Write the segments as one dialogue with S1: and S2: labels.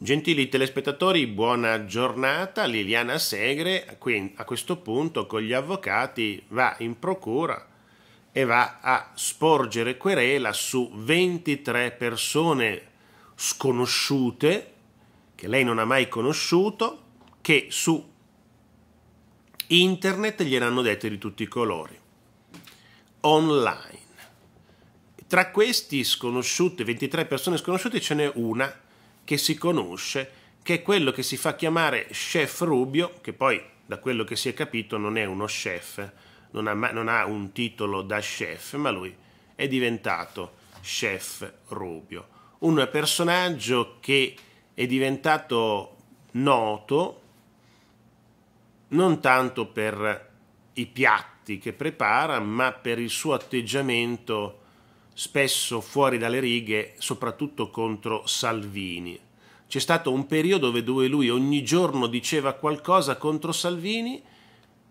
S1: Gentili telespettatori, buona giornata. Liliana Segre a questo punto con gli avvocati va in procura e va a sporgere querela su 23 persone sconosciute che lei non ha mai conosciuto che su internet gliel'hanno dette di tutti i colori online. Tra questi sconosciuti, 23 persone sconosciute ce n'è una che si conosce, che è quello che si fa chiamare chef Rubio, che poi da quello che si è capito non è uno chef, non ha, non ha un titolo da chef, ma lui è diventato chef Rubio, un personaggio che è diventato noto non tanto per i piatti che prepara, ma per il suo atteggiamento spesso fuori dalle righe, soprattutto contro Salvini. C'è stato un periodo dove lui ogni giorno diceva qualcosa contro Salvini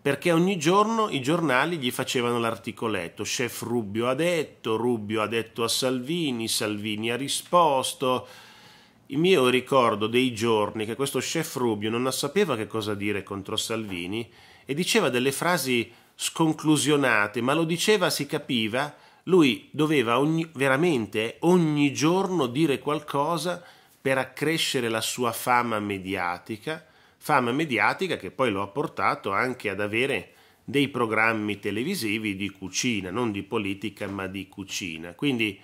S1: perché ogni giorno i giornali gli facevano l'articoletto. Chef Rubio ha detto, Rubio ha detto a Salvini, Salvini ha risposto. Il mio ricordo dei giorni che questo chef Rubio non sapeva che cosa dire contro Salvini e diceva delle frasi sconclusionate, ma lo diceva, si capiva, lui doveva ogni, veramente ogni giorno dire qualcosa per accrescere la sua fama mediatica, fama mediatica che poi lo ha portato anche ad avere dei programmi televisivi di cucina, non di politica ma di cucina. Quindi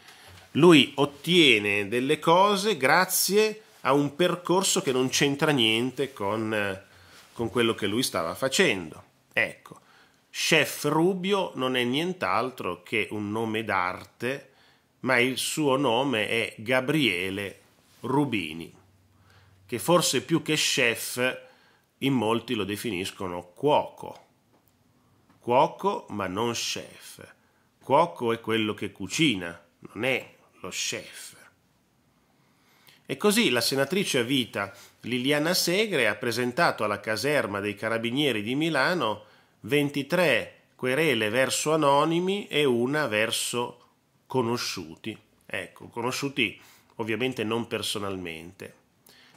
S1: lui ottiene delle cose grazie a un percorso che non c'entra niente con, eh, con quello che lui stava facendo. Ecco, Chef Rubio non è nient'altro che un nome d'arte, ma il suo nome è Gabriele Rubini, che forse più che chef in molti lo definiscono cuoco. Cuoco ma non chef. Cuoco è quello che cucina, non è lo chef. E così la senatrice a vita Liliana Segre ha presentato alla caserma dei carabinieri di Milano 23 querele verso anonimi e una verso conosciuti. Ecco, conosciuti ovviamente non personalmente.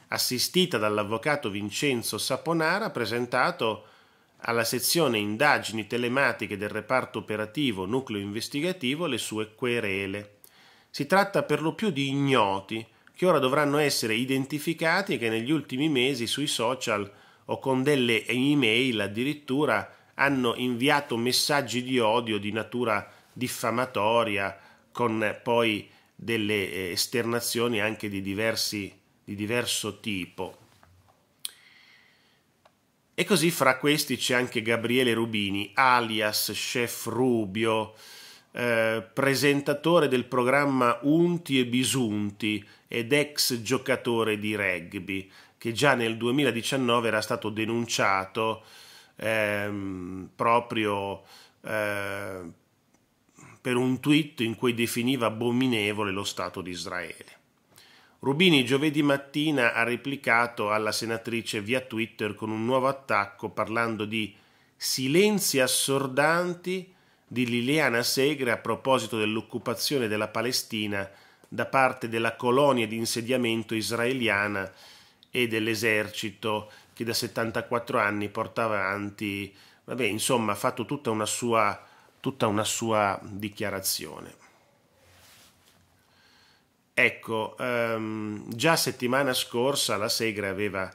S1: Assistita dall'avvocato Vincenzo Saponara, presentato alla sezione indagini telematiche del reparto operativo nucleo investigativo le sue querele. Si tratta per lo più di ignoti che ora dovranno essere identificati e che negli ultimi mesi sui social o con delle email addirittura hanno inviato messaggi di odio di natura diffamatoria con poi delle eh, esternazioni anche di, diversi, di diverso tipo. E così fra questi c'è anche Gabriele Rubini, alias Chef Rubio, eh, presentatore del programma Unti e Bisunti ed ex giocatore di rugby, che già nel 2019 era stato denunciato ehm, proprio eh, per un tweet in cui definiva abominevole lo Stato di Israele. Rubini giovedì mattina ha replicato alla senatrice via Twitter con un nuovo attacco parlando di silenzi assordanti di Liliana Segre a proposito dell'occupazione della Palestina da parte della colonia di insediamento israeliana e dell'esercito che da 74 anni porta avanti, vabbè, insomma, ha fatto tutta una sua, tutta una sua dichiarazione. Ecco, ehm, già settimana scorsa la Segre aveva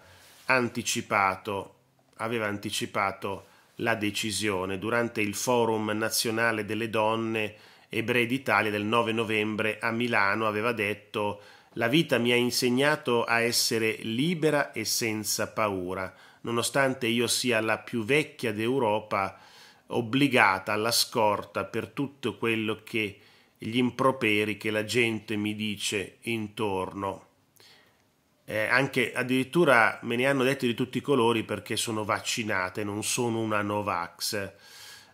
S1: anticipato, aveva anticipato la decisione durante il Forum nazionale delle donne ebrei d'Italia del 9 novembre a Milano aveva detto la vita mi ha insegnato a essere libera e senza paura, nonostante io sia la più vecchia d'Europa, obbligata alla scorta per tutto quello che gli improperi che la gente mi dice intorno. Eh, anche addirittura me ne hanno detto di tutti i colori perché sono vaccinate, non sono una Novax.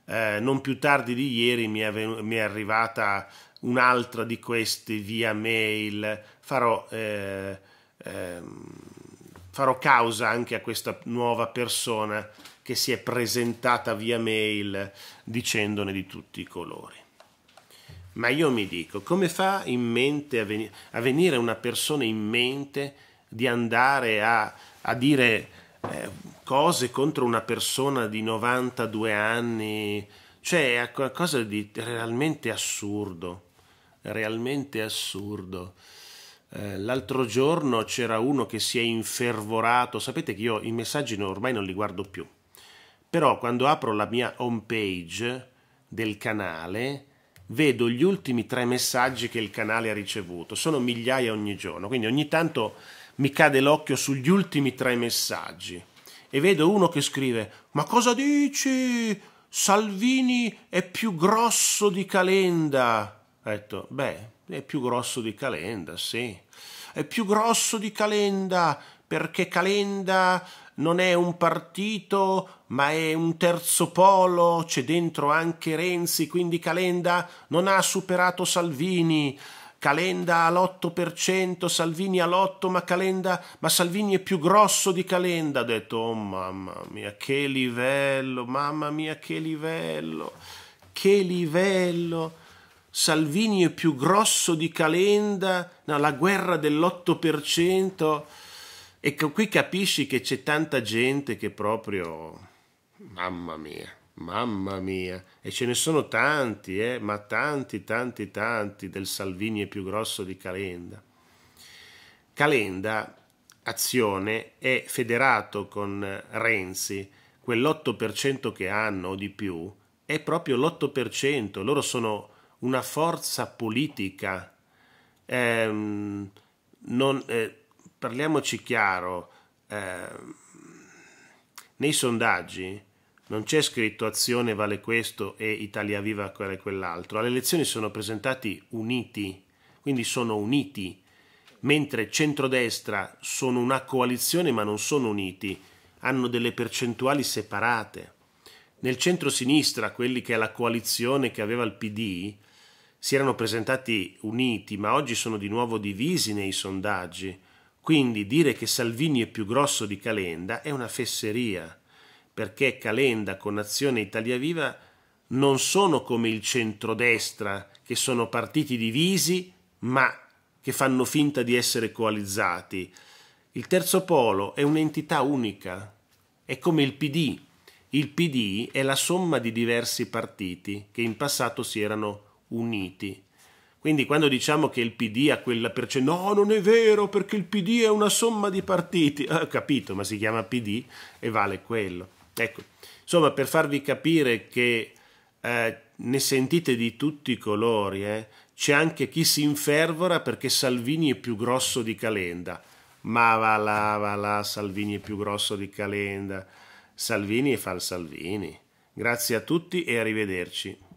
S1: Eh, non più tardi di ieri mi è, mi è arrivata un'altra di queste via mail, farò, eh, eh, farò causa anche a questa nuova persona che si è presentata via mail dicendone di tutti i colori. Ma io mi dico, come fa in mente a, ven- a venire una persona in mente di andare a, a dire eh, cose contro una persona di 92 anni? Cioè, è qualcosa di realmente assurdo realmente assurdo. Eh, l'altro giorno c'era uno che si è infervorato, sapete che io i messaggi ormai non li guardo più, però quando apro la mia home page del canale vedo gli ultimi tre messaggi che il canale ha ricevuto, sono migliaia ogni giorno, quindi ogni tanto mi cade l'occhio sugli ultimi tre messaggi e vedo uno che scrive ma cosa dici? Salvini è più grosso di Calenda. Ha detto, beh, è più grosso di Calenda, sì. È più grosso di Calenda perché Calenda non è un partito, ma è un terzo polo, c'è dentro anche Renzi, quindi Calenda non ha superato Salvini. Calenda all'8%, Salvini all'8%, ma, Calenda, ma Salvini è più grosso di Calenda. Ha detto, oh mamma mia, che livello, mamma mia, che livello, che livello. Salvini è più grosso di Calenda, no, la guerra dell'8%. E qui capisci che c'è tanta gente che proprio, mamma mia, mamma mia, e ce ne sono tanti, eh, ma tanti, tanti, tanti del Salvini è più grosso di Calenda. Calenda, azione, è federato con Renzi, quell'8% che hanno o di più è proprio l'8%, loro sono una forza politica. Eh, non, eh, parliamoci chiaro, eh, nei sondaggi non c'è scritto azione vale questo e Italia Viva vale quell'altro, alle elezioni sono presentati uniti, quindi sono uniti, mentre centrodestra sono una coalizione ma non sono uniti, hanno delle percentuali separate. Nel centro-sinistra, quelli che è la coalizione che aveva il PD, si erano presentati uniti, ma oggi sono di nuovo divisi nei sondaggi. Quindi dire che Salvini è più grosso di Calenda è una fesseria, perché Calenda con Azione Italia Viva non sono come il centrodestra, che sono partiti divisi, ma che fanno finta di essere coalizzati. Il terzo polo è un'entità unica, è come il PD. Il PD è la somma di diversi partiti che in passato si erano coalizzati uniti. Quindi quando diciamo che il PD ha quella percentuale, no, non è vero perché il PD è una somma di partiti, ho ah, capito, ma si chiama PD e vale quello. Ecco, insomma, per farvi capire che eh, ne sentite di tutti i colori, eh, c'è anche chi si infervora perché Salvini è più grosso di Calenda. Ma va là, va là, Salvini è più grosso di Calenda. Salvini fa il Salvini. Grazie a tutti e arrivederci.